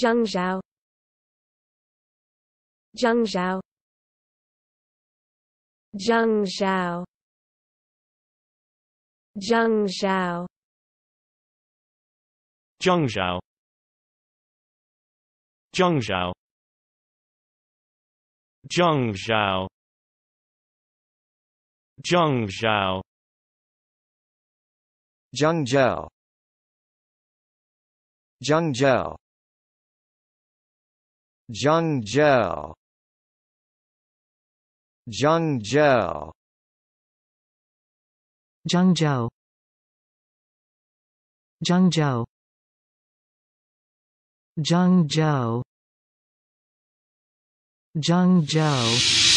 Zhengzhou Zhengzhou Zhengzhou Zhengzhou Zhengzhou Zhengzhou Zhengzhou Zhengzhou Zhengzhou Zhengzhou Zhengzhou Zhengzhou Zhengzhou Zhengzhou Zhengzhou Zhengzhou